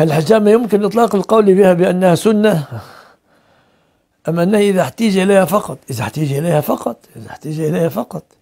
هل الحجامة يمكن إطلاق القول بها بأنها سنة أم أنه إذا احتيج إليها فقط إذا احتيج إليها فقط إذا احتيج إليها فقط